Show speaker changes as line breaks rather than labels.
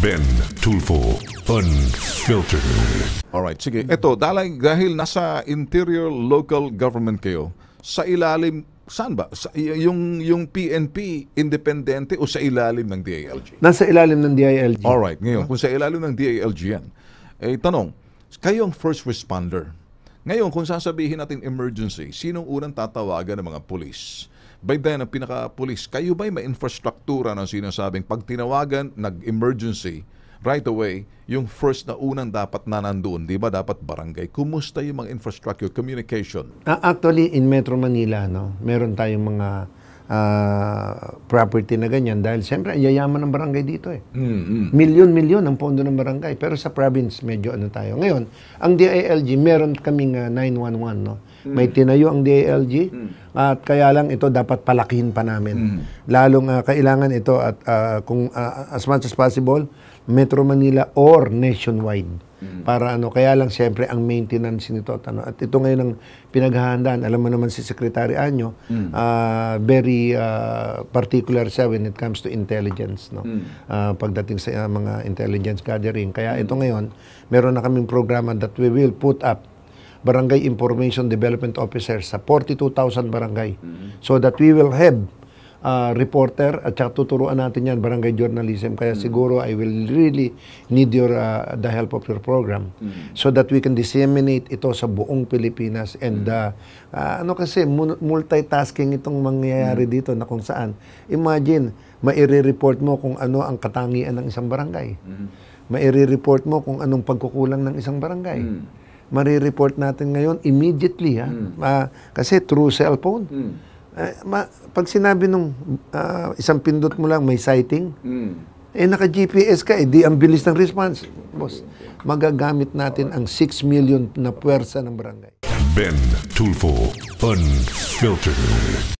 Ben Tulfo Unfiltered. Alright, sige. Ito, dahil, dahil nasa interior local government kayo, sa ilalim, saan ba? Sa, yung, yung PNP, independente o sa ilalim ng DILG?
Nasa ilalim ng DILG.
Alright, ngayon, kung sa ilalim ng DILG yan, eh, tanong, kayong first responder, ngayon, kung sasabihin natin emergency, sinong unang tatawagan ng mga police? By then, ang pinaka-police, kayo ba'y may infrastruktura ng sinasabing pag tinawagan, nag-emergency, right away, yung first na unang dapat na nandoon, di ba dapat barangay? Kumusta yung mga infrastructure, communication?
Uh, actually, in Metro Manila, no, meron tayong mga uh, property na ganyan dahil siyempre, yayaman ng barangay dito eh.
Mm-hmm.
Milyon-milyon ang pondo ng barangay. Pero sa province, medyo ano tayo. Ngayon, ang DILG, meron kaming uh, ah, 911, no? Mm. May tinayo ang DILG. Mm at kaya lang ito dapat palakihin pa namin. Mm. Lalong uh, kailangan ito at uh, kung uh, as much as possible Metro Manila or nationwide. Mm. Para ano, kaya lang siyempre ang maintenance nito at ano. At ito ngayon ang pinaghahandaan. Alam mo naman si Secretary Anyo, mm. uh, very uh, particular siya when it comes to intelligence, no. Mm. Uh, pagdating sa uh, mga intelligence gathering. Kaya mm. ito ngayon, meron na kaming programa that we will put up barangay information development officers sa 42,000 barangay. Mm-hmm. So that we will have uh, reporter at saka tuturuan natin yan, barangay journalism. Kaya mm-hmm. siguro I will really need your, uh, the help of your program mm-hmm. so that we can disseminate ito sa buong Pilipinas. And mm-hmm. uh, ano kasi, multitasking itong mangyayari mm-hmm. dito na kung saan. Imagine, maire-report mo kung ano ang katangian ng isang barangay. Mm-hmm. Maire-report mo kung anong pagkukulang ng isang barangay. Mm-hmm marireport natin ngayon immediately. Ha? Mm. Uh, kasi true cellphone. Mm. Uh, ma, pag sinabi nung uh, isang pindot mo lang may sighting, mm. eh naka-GPS ka, eh di ang bilis ng response. Boss, magagamit natin ang 6 million na puwersa ng barangay. Ben Tulfo, Unfiltered.